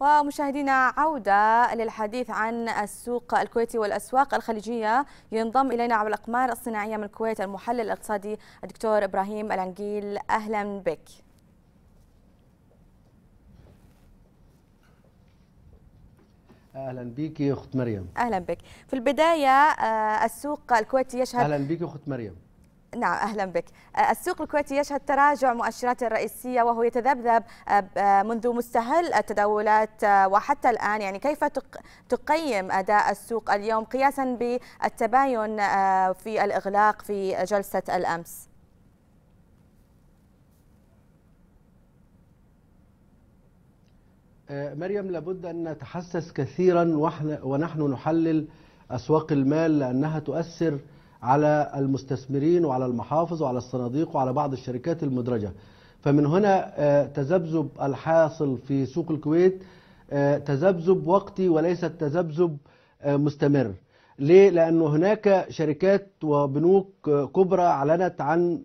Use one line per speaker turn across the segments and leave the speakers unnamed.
ومشاهدينا عودة للحديث عن السوق الكويتي والأسواق الخليجية ينضم إلينا عبر الأقمار الصناعية من الكويت المحلل الاقتصادي الدكتور إبراهيم العنقيل أهلا بك
اهلا بك اخت مريم
اهلا بك في البدايه آه، السوق الكويتي يشهد اهلا
بك اخت مريم
نعم أهلا بك آه، السوق الكويتي يشهد تراجع مؤشراته الرئيسية وهو يتذبذب آه، آه، منذ مستهل التداولات وحتى الآن يعني كيف تقيم أداء السوق اليوم قياسا بالتباين في الإغلاق في جلسة الأمس؟
مريم لابد أن نتحسس كثيرا ونحن نحلل أسواق المال لأنها تؤثر على المستثمرين وعلى المحافظ وعلى الصناديق وعلى بعض الشركات المدرجة فمن هنا آه، تذبذب الحاصل في سوق الكويت آه، تذبذب وقتي وليس تذبذب آه، مستمر ليه؟ لأنه هناك شركات وبنوك كبرى أعلنت عن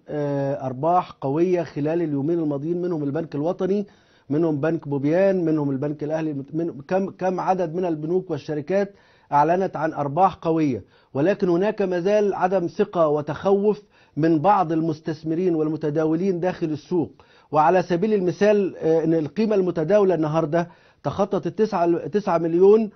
أرباح قوية خلال اليومين الماضيين منهم البنك الوطني منهم بنك بوبيان منهم البنك الأهلي من كم كم عدد من البنوك والشركات أعلنت عن أرباح قوية ولكن هناك مازال عدم ثقة وتخوف من بعض المستثمرين والمتداولين داخل السوق وعلى سبيل المثال آه، أن القيمة المتداولة النهاردة تخطت التسعة 9 مليون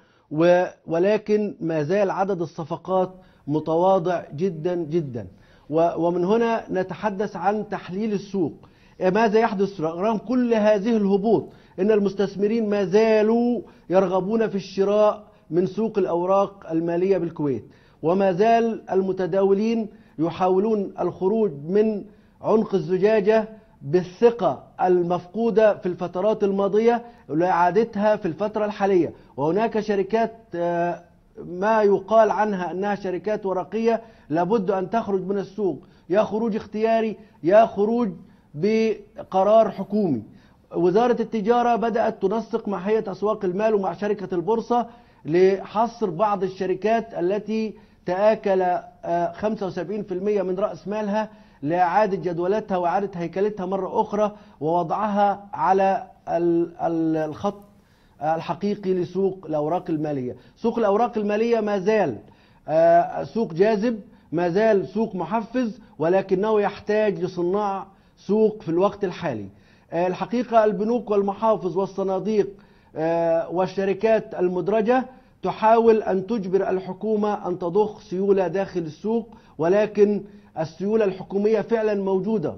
ولكن ما زال عدد الصفقات متواضع جدا جدا ومن هنا نتحدث عن تحليل السوق آه، ماذا يحدث رغم كل هذه الهبوط ان المستثمرين ما زالوا يرغبون في الشراء من سوق الأوراق المالية بالكويت وما زال المتداولين يحاولون الخروج من عنق الزجاجة بالثقة المفقودة في الفترات الماضية لإعادتها في الفترة الحالية وهناك شركات آه، ما يقال عنها أنها شركات ورقية لابد أن تخرج من السوق يا خروج اختياري يا خروج بقرار حكومي وزارة التجارة بدأت تنسق مع هيئة أسواق المال ومع شركة البورصة لحصر بعض الشركات التي تآكل 75% آه، من رأس مالها لإعادة جدولتها وإعادة هيكلتها مرة أخرى ووضعها على الخط الحقيقي لسوق الأوراق المالية سوق الأوراق المالية ما زال آه، سوق جاذب ما زال سوق محفز ولكنه يحتاج لصناع سوق في الوقت الحالي الحقيقة البنوك والمحافظ والصناديق آه، والشركات المدرجة تحاول أن تجبر الحكومة أن تضخ سيولة داخل السوق ولكن السيولة الحكومية فعلا موجودة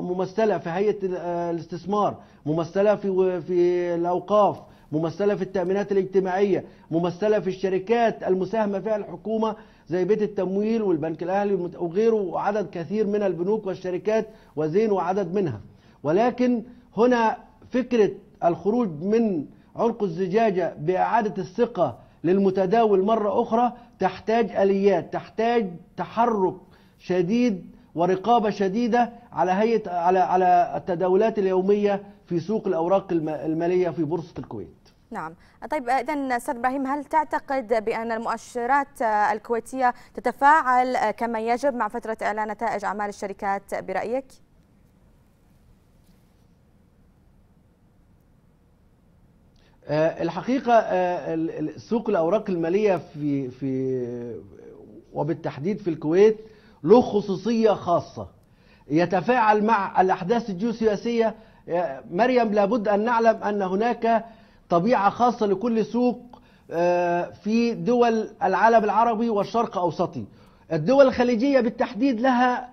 ممثلة في هيئة آه، الاستثمار ممثلة في, في الأوقاف ممثلة في التأمينات الاجتماعية ممثلة في الشركات المساهمة فيها الحكومة زي بيت التمويل والبنك الأهلي وغيره وعدد كثير من البنوك والشركات وزين وعدد منها ولكن هنا فكرة الخروج من عنق الزجاجة بإعادة الثقة للمتداول مرة أخرى تحتاج آليات تحتاج تحرك شديد ورقابة شديدة على هيئة على على التداولات اليومية في سوق الأوراق المالية في بورصة الكويت.
نعم طيب اذا استاذ ابراهيم هل تعتقد بان المؤشرات الكويتيه تتفاعل كما يجب مع فتره اعلان نتائج اعمال الشركات برايك؟
آه، الحقيقه آه، سوق الاوراق الماليه في في وبالتحديد في الكويت له خصوصيه خاصه يتفاعل مع الاحداث الجيوسياسيه آه، مريم لابد ان نعلم ان هناك طبيعه خاصه لكل سوق في دول العالم العربي والشرق اوسطي الدول الخليجيه بالتحديد لها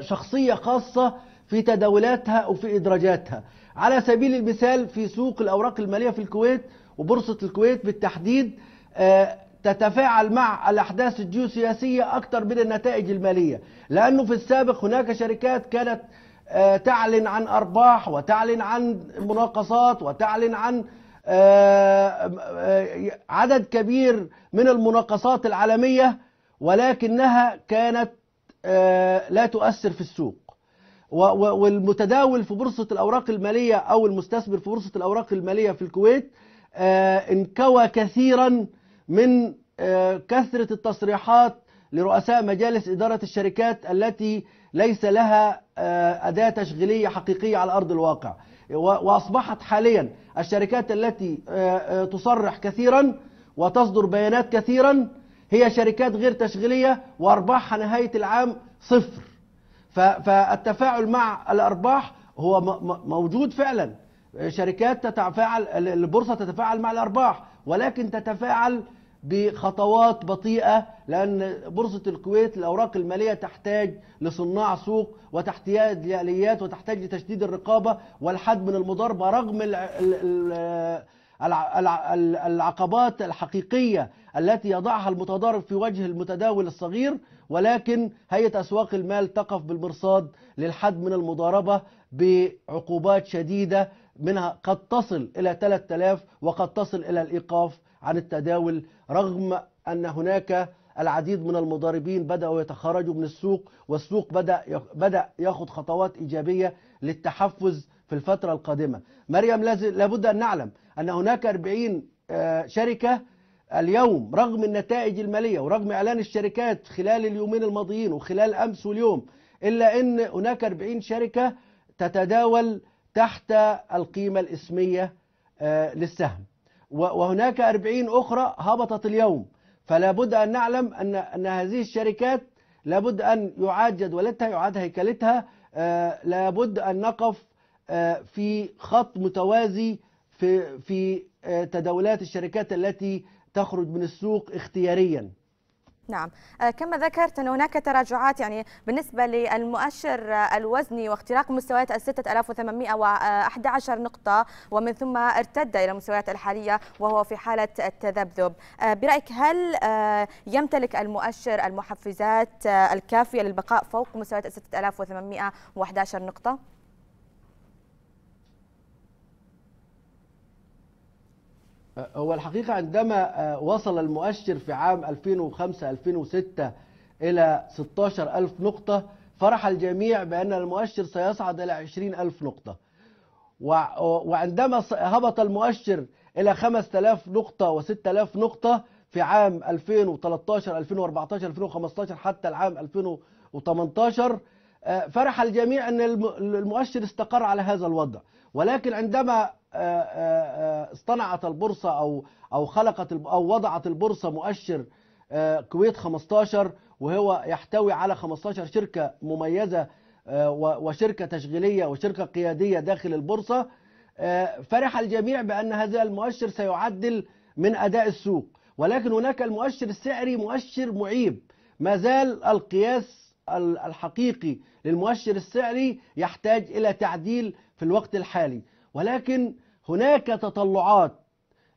شخصيه خاصه في تداولاتها وفي ادراجاتها على سبيل المثال في سوق الأوراق المالية في الكويت وبورصة الكويت بالتحديد آه، تتفاعل مع الأحداث الجيوسياسية أكثر من النتائج المالية لأنه في السابق هناك شركات كانت آه، تعلن عن أرباح وتعلن عن مناقصات وتعلن عن آه، عدد كبير من المناقصات العالمية ولكنها كانت لا تؤثر في السوق والمتداول في بورصة الأوراق المالية أو المستثمر في بورصة الأوراق المالية في الكويت آه، انكوى كثيرا من آه، كثرة التصريحات لرؤساء مجالس إدارة الشركات التي ليس لها آه، أداة تشغيلية حقيقية على أرض الواقع وأصبحت حاليا الشركات التي تصرح كثيرا وتصدر بيانات كثيرا هي شركات غير تشغيلية وأرباحها نهاية العام صفر فالتفاعل مع الارباح هو موجود فعلا شركات تتفاعل البورصه تتفاعل مع الارباح ولكن تتفاعل بخطوات بطيئه لان بورصه الكويت الاوراق الماليه تحتاج لصناع سوق وتحتاج لاليات وتحتاج لتشديد الرقابه والحد من المضاربه رغم العقبات الحقيقيه التي يضعها المتضارب في وجه المتداول الصغير ولكن هيئة أسواق المال تقف بالمرصاد للحد من المضاربة بعقوبات شديدة منها قد تصل إلى 3000 وقد تصل إلى الإيقاف عن التداول رغم أن هناك العديد من المضاربين بدأوا يتخرجوا من السوق والسوق بدأ بدأ ياخذ خطوات إيجابية للتحفز في الفترة القادمة مريم لابد أن نعلم أن هناك 40 آه، شركة اليوم رغم النتائج المالية ورغم إعلان الشركات خلال اليومين الماضيين وخلال أمس واليوم إلا أن هناك 40 شركة تتداول تحت القيمة الإسمية آه، للسهم وهناك 40 أخرى هبطت اليوم فلا بد أن نعلم أن أن هذه الشركات لابد أن يعاد جدولتها يعاد هيكلتها آه، لابد أن نقف آه، في خط متوازي في في تداولات الشركات التي تخرج من السوق اختياريا
نعم آه، كما ذكرت أن هناك تراجعات يعني بالنسبة للمؤشر الوزني واختراق مستويات ال 6811 نقطة ومن ثم ارتد إلى المستويات الحالية وهو في حالة التذبذب آه، برأيك هل آه، يمتلك المؤشر المحفزات الكافية للبقاء فوق مستويات ال 6811 نقطة؟
آه، هو الحقيقة عندما آه، وصل المؤشر في عام 2005-2006 إلى 16 ألف نقطة فرح الجميع بأن المؤشر سيصعد إلى 20 ألف نقطة وعندما هبط المؤشر إلى 5000 نقطة و6000 نقطة في عام 2013 2014 2015 حتى العام 2018 آه، فرح الجميع أن المؤشر استقر على هذا الوضع ولكن عندما آه، آه، آه، اصطنعت البورصة أو أو خلقت أو وضعت البورصة مؤشر كويت 15 وهو يحتوي على 15 شركة مميزة وشركة تشغيلية وشركة قيادية داخل البورصة فرح الجميع بأن هذا المؤشر سيعدل من أداء السوق ولكن هناك المؤشر السعري مؤشر معيب ما زال القياس الحقيقي للمؤشر السعري يحتاج إلى تعديل في الوقت الحالي ولكن هناك تطلعات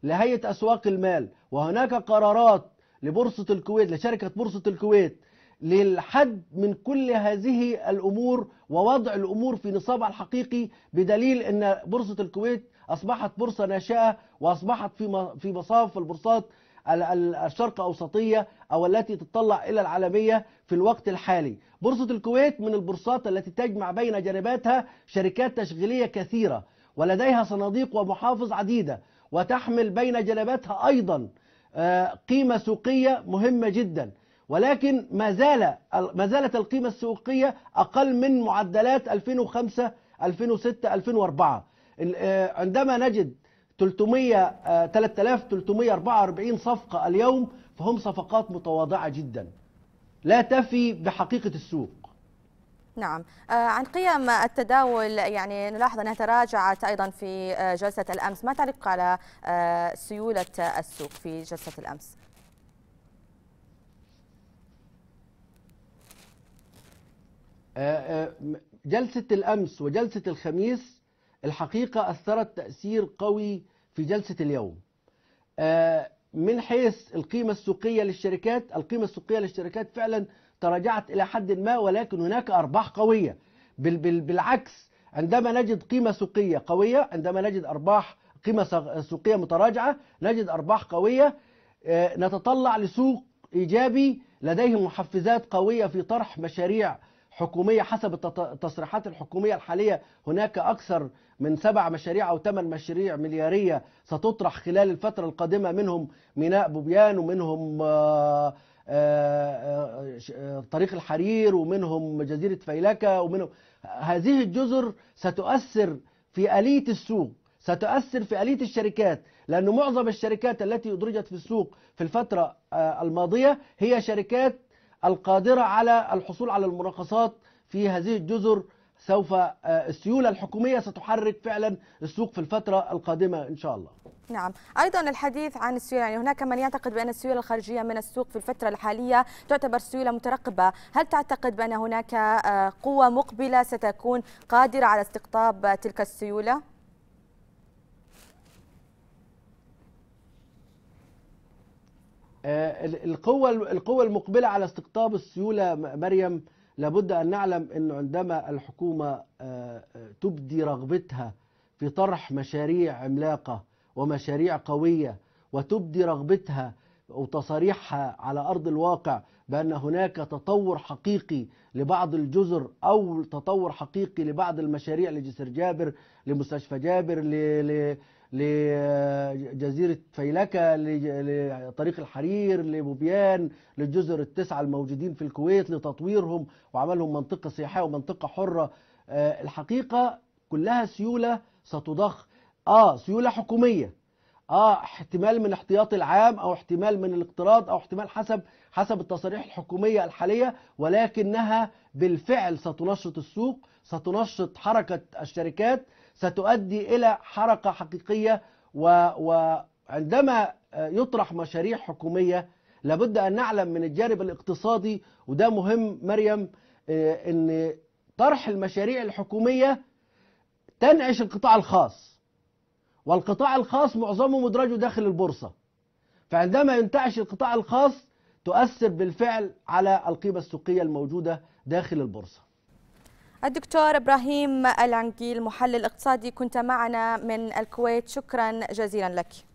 لهيئة أسواق المال وهناك قرارات لبورصة الكويت لشركة بورصة الكويت للحد من كل هذه الأمور ووضع الأمور في نصابها الحقيقي بدليل أن بورصة الكويت أصبحت بورصة ناشئة وأصبحت في في مصاف البورصات الشرق أوسطية أو التي تطلع إلى العالمية في الوقت الحالي بورصة الكويت من البورصات التي تجمع بين جانباتها شركات تشغيلية كثيرة ولديها صناديق ومحافظ عديدة وتحمل بين جلباتها أيضا آه، قيمة سوقية مهمة جدا ولكن ما زال ما زالت القيمة السوقية أقل من معدلات 2005 2006 2004 عندما نجد 300 3344 آه، صفقة اليوم فهم صفقات متواضعة جدا لا تفي بحقيقة السوق
نعم آه، عن قيم التداول يعني نلاحظ أنها تراجعت أيضا في آه، جلسة الأمس ما تعليقك على آه، سيولة السوق في جلسة الأمس؟
جلسة الأمس وجلسة الخميس الحقيقة أثرت تأثير قوي في جلسة اليوم من حيث القيمة السوقية للشركات القيمة السوقية للشركات فعلا تراجعت إلى حد ما ولكن هناك أرباح قوية بالعكس عندما نجد قيمة سوقية قوية عندما نجد أرباح قيمة سوقية متراجعة نجد أرباح قوية آه، نتطلع لسوق إيجابي لديه محفزات قوية في طرح مشاريع حكومية حسب التصريحات الحكومية الحالية هناك أكثر من سبع مشاريع أو ثمان مشاريع مليارية ستطرح خلال الفترة القادمة منهم ميناء بوبيان ومنهم آه، طريق الحرير ومنهم جزيرة فيلكة ومنهم هذه الجزر ستؤثر في آلية السوق ستؤثر في آلية الشركات لأن معظم الشركات التي أدرجت في السوق في الفترة آه، الماضية هي شركات القادرة على الحصول على المراقصات في هذه الجزر سوف آه، السيولة الحكومية ستحرك فعلا السوق في الفترة القادمة إن شاء الله
نعم أيضا الحديث عن السيولة يعني هناك من يعتقد بأن السيولة الخارجية من السوق في الفترة الحالية تعتبر سيولة مترقبة هل تعتقد بأن هناك آه، قوة مقبلة ستكون قادرة على استقطاب تلك السيولة؟
آه، القوة القوة المقبلة على استقطاب السيولة مريم لابد أن نعلم أنه عندما الحكومة آه، تبدي رغبتها في طرح مشاريع عملاقة ومشاريع قوية وتبدي رغبتها وتصاريحها على أرض الواقع بأن هناك تطور حقيقي لبعض الجزر أو تطور حقيقي لبعض المشاريع لجسر جابر لمستشفى جابر لجزيرة فيلكة لطريق الحرير لبوبيان للجزر التسعة الموجودين في الكويت لتطويرهم وعملهم منطقة سياحية ومنطقة حرة آه، الحقيقة كلها سيولة ستضخ اه سيوله حكوميه اه احتمال من الاحتياط العام او احتمال من الاقتراض او احتمال حسب حسب التصاريح الحكوميه الحاليه ولكنها بالفعل ستنشط السوق ستنشط حركه الشركات ستؤدي الى حركه حقيقيه وعندما آه، يطرح مشاريع حكوميه لابد ان نعلم من الجانب الاقتصادي وده مهم مريم آه، ان طرح المشاريع الحكوميه تنعش القطاع الخاص والقطاع الخاص معظمه مدرجه داخل البورصة فعندما ينتعش القطاع الخاص تؤثر بالفعل على القيمة السوقية الموجودة داخل البورصة
الدكتور إبراهيم العنقيل محلل اقتصادي كنت معنا من الكويت شكرا جزيلا لك